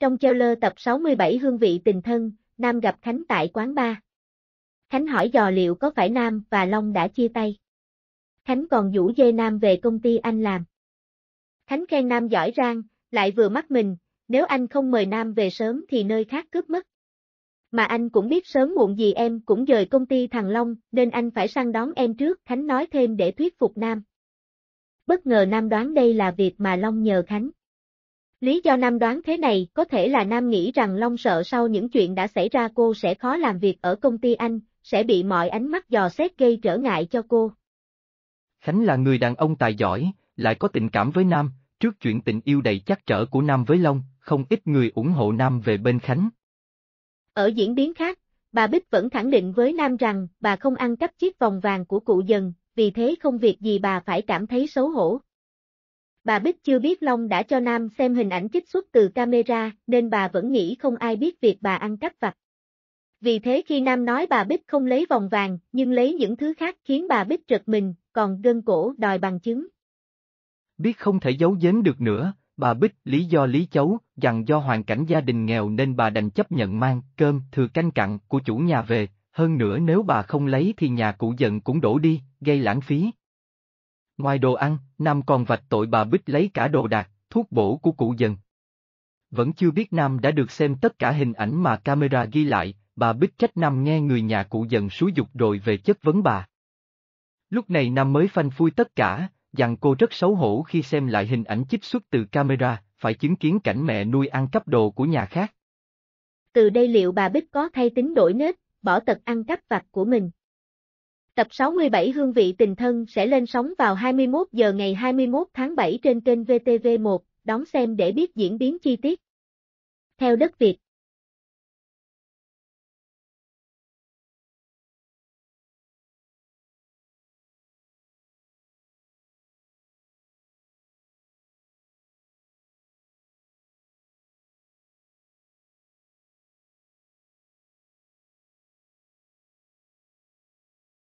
Trong treo lơ tập 67 hương vị tình thân, Nam gặp Khánh tại quán ba. Khánh hỏi dò liệu có phải Nam và Long đã chia tay. Khánh còn rủ dê Nam về công ty anh làm. Khánh khen Nam giỏi rang, lại vừa mắt mình, nếu anh không mời Nam về sớm thì nơi khác cướp mất. Mà anh cũng biết sớm muộn gì em cũng rời công ty thằng Long, nên anh phải săn đón em trước, Khánh nói thêm để thuyết phục Nam. Bất ngờ Nam đoán đây là việc mà Long nhờ Khánh. Lý do Nam đoán thế này có thể là Nam nghĩ rằng Long sợ sau những chuyện đã xảy ra cô sẽ khó làm việc ở công ty anh, sẽ bị mọi ánh mắt dò xét gây trở ngại cho cô. Khánh là người đàn ông tài giỏi, lại có tình cảm với Nam, trước chuyện tình yêu đầy chắc trở của Nam với Long, không ít người ủng hộ Nam về bên Khánh. Ở diễn biến khác, bà Bích vẫn khẳng định với Nam rằng bà không ăn cắp chiếc vòng vàng của cụ dần, vì thế không việc gì bà phải cảm thấy xấu hổ. Bà Bích chưa biết Long đã cho Nam xem hình ảnh trích xuất từ camera, nên bà vẫn nghĩ không ai biết việc bà ăn cắp vặt. Vì thế khi Nam nói bà Bích không lấy vòng vàng, nhưng lấy những thứ khác khiến bà Bích trật mình, còn gân cổ đòi bằng chứng. Biết không thể giấu giếm được nữa, bà Bích lý do lý cháu, rằng do hoàn cảnh gia đình nghèo nên bà đành chấp nhận mang cơm thừa canh cặn của chủ nhà về, hơn nữa nếu bà không lấy thì nhà cụ giận cũng đổ đi, gây lãng phí, Ngoài đồ ăn, Nam còn vạch tội bà Bích lấy cả đồ đạc, thuốc bổ của cụ dần. Vẫn chưa biết Nam đã được xem tất cả hình ảnh mà camera ghi lại, bà Bích trách Nam nghe người nhà cụ dần xúi dục rồi về chất vấn bà. Lúc này Nam mới phanh phui tất cả, dặn cô rất xấu hổ khi xem lại hình ảnh chích xuất từ camera, phải chứng kiến cảnh mẹ nuôi ăn cắp đồ của nhà khác. Từ đây liệu bà Bích có thay tính đổi nết, bỏ tật ăn cắp vặt của mình? Tập 67 Hương vị tình thân sẽ lên sóng vào 21 giờ ngày 21 tháng 7 trên kênh VTV1, đón xem để biết diễn biến chi tiết. Theo đất Việt